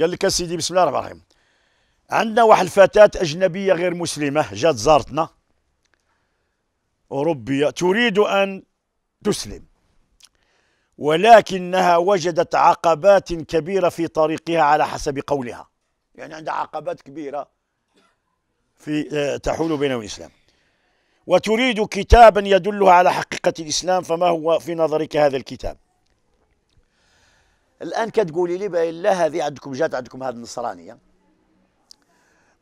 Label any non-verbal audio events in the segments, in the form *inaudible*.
قال لك سيدي بسم الله الرحمن الرحيم عندنا واحد الفتاة أجنبية غير مسلمة جات زارتنا أوروبية تريد أن تسلم ولكنها وجدت عقبات كبيرة في طريقها على حسب قولها يعني عندها عقبات كبيرة في آه، تحول بين الإسلام وتريد كتابا يدلها على حقيقة الإسلام فما هو في نظرك هذا الكتاب الان كتقولي لي باين لا هذه عندكم جات عندكم هذه النصرانيه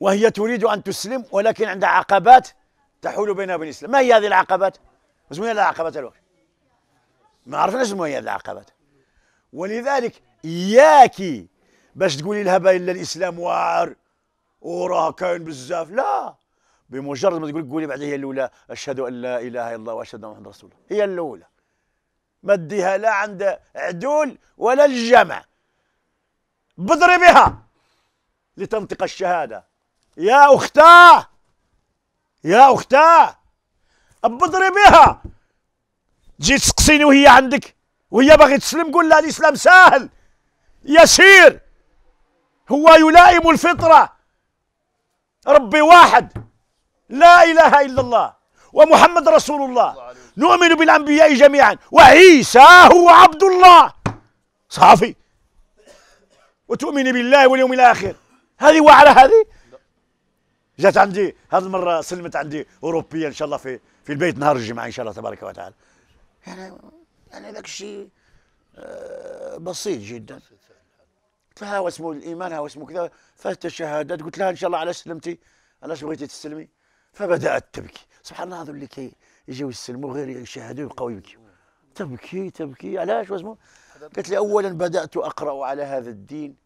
وهي تريد ان تسلم ولكن عندها عقبات تحول بينها وبين الاسلام ما هي هذه العقبات شنو هي العقبات الوقت ما عرفنا شنو هي هذه العقبات ولذلك ياكي باش تقولي لها باين الاسلام واعر وراه كاين بزاف لا بمجرد ما تقول قولي بعد هي الاولى اشهد ان لا اله الا الله واشهد ان محمد رسول الله هي الاولى ما ديها لا عند عدول ولا الجمع بضربها لتنطق الشهادة يا أختاه يا أختاه بضربها تجي تسقسيني وهي عندك وهي باغي تسلم قول لها الإسلام ساهل يسير هو يلائم الفطرة ربي واحد لا إله إلا الله ومحمد رسول الله نؤمن بالأنبياء جميعا وعيسى هو عبد الله صافي وتؤمن بالله واليوم الآخر هذه وعلى هذه جات عندي هذه المرة سلمت عندي أوروبية إن شاء الله في في البيت نهار الجمعة إن شاء الله تبارك وتعالى يعني يعني ذاك الشيء آه، بسيط جدا قلت لها واسمه الايمان ها واسمه كذا فاتت الشهادات قلت لها ان شاء الله على سلمتي علاش بغيتي تسلمي فبدات تبكي سبحان الله هذول اللي كي يجيو يسلموا غير يشاهدوا يبقاو يبكيو تبكي تبكي علاش واسمو قالت لي اولا بدات اقرا على هذا الدين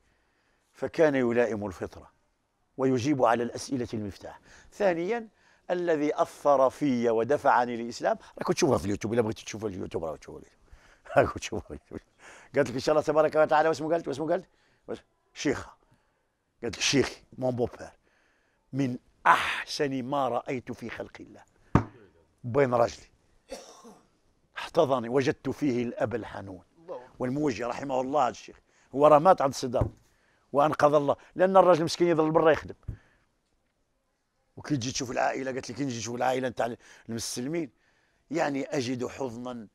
فكان يلائم الفطره ويجيب على الاسئله المفتاح ثانيا الذي اثر في ودفعني للاسلام راك تشوفها في اليوتيوب الا بغيتي تشوفها في اليوتيوب راك تشوفها *laughs* راك تشوفها قالت لك ان شاء الله تبارك وتعالى واسمو قالت واسمو قالت شيخه قالت لك شيخي مون بوبير من احسن ما رايت في خلق الله بين رجلي احتضني وجدت فيه الأب الحنون والموجي رحمه الله هذا الشيخ هو راه مات عند الصدام وانقذ الله لان الراجل مسكين يظل برا يخدم وكي تجي تشوف العائله قالت لي كي نجي نشوف العائله نتاع المسلمين يعني اجد حضنا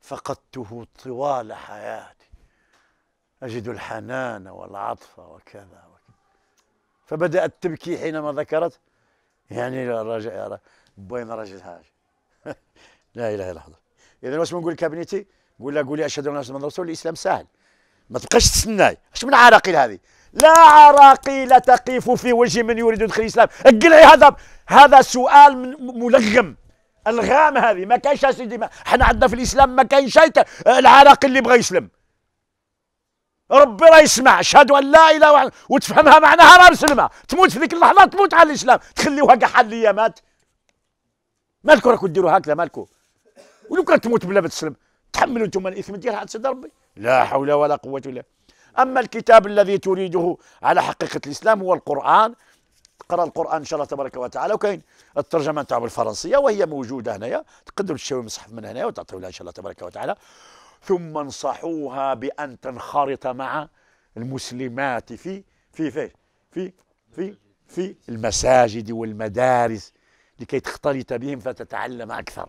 فقدته طوال حياتي اجد الحنان والعطف وكذا وكذا فبدات تبكي حينما ذكرت يعني الرجل بين رجل هاج *laughs* لا اله الا الله اذا واش نقول لك يا بنيتي قول لها قولي اشهد ان لا اله الا الله رسول الاسلام سهل ما تبقاش تستناي اش من عراقيل هذه لا عراقيل تقف في وجه من يريد يدخل الاسلام اقلعي هذا هذا سؤال من ملغم الغام هذه ما كانش سيدي احنا عندنا في الاسلام ما كاينش العراقيل اللي بغى يسلم ربي راه يسمع اشهد ان لا اله الا الله وتفهمها معناها راه مسلمه تموت في ذيك اللحظه تموت على الاسلام تخليوها كاع ليامات مالكم راكم ديروا هكذا مالكم ولو كانت تموت بلا ما تسلم تحملوا انتم الاثم ديال هذا سيد ربي لا حول ولا قوه الا اما الكتاب الذي تريده على حقيقه الاسلام هو القران تقرا القران ان شاء الله تبارك وتعالى وكاين الترجمه نتاعو بالفرنسيه وهي موجوده هنايا تقدروا تشريو المصحف من هنا وتعطيو لها ان شاء الله تبارك وتعالى ثم انصحوها بان تنخرط مع المسلمات في في في في في في المساجد والمدارس لكي تختلط بهم فتتعلم أكثر